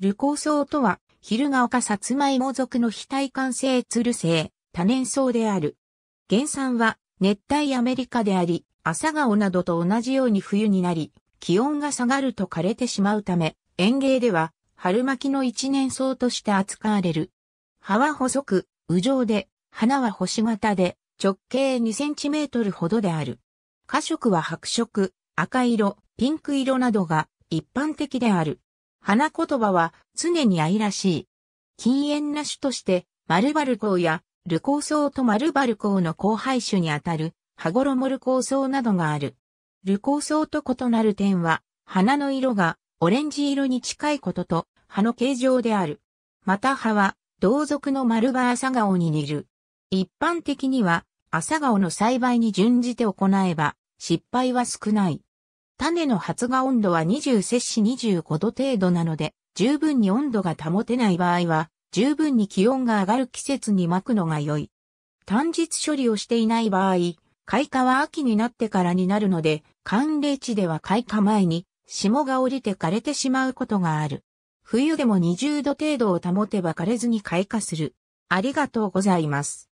ルコー草とは、昼が丘さつまいも属の非体感性つる性、多年草である。原産は熱帯アメリカであり、朝顔などと同じように冬になり、気温が下がると枯れてしまうため、園芸では春巻きの一年草として扱われる。葉は細く、雨状で、花は星型で、直径2センチメートルほどである。花色は白色、赤色、ピンク色などが一般的である。花言葉は常に愛らしい。禁煙な種として、マルバルコウやルコウソウとマルバルコウの交配種にあたるハゴロモルコウソウなどがある。ルコウソウと異なる点は、花の色がオレンジ色に近いことと、葉の形状である。また葉は、同族のマルバガオに似る。一般的には、アサガオの栽培に準じて行えば、失敗は少ない。種の発芽温度は20摂氏25度程度なので、十分に温度が保てない場合は、十分に気温が上がる季節に巻くのが良い。単日処理をしていない場合、開花は秋になってからになるので、寒冷地では開花前に、霜が降りて枯れてしまうことがある。冬でも20度程度を保てば枯れずに開花する。ありがとうございます。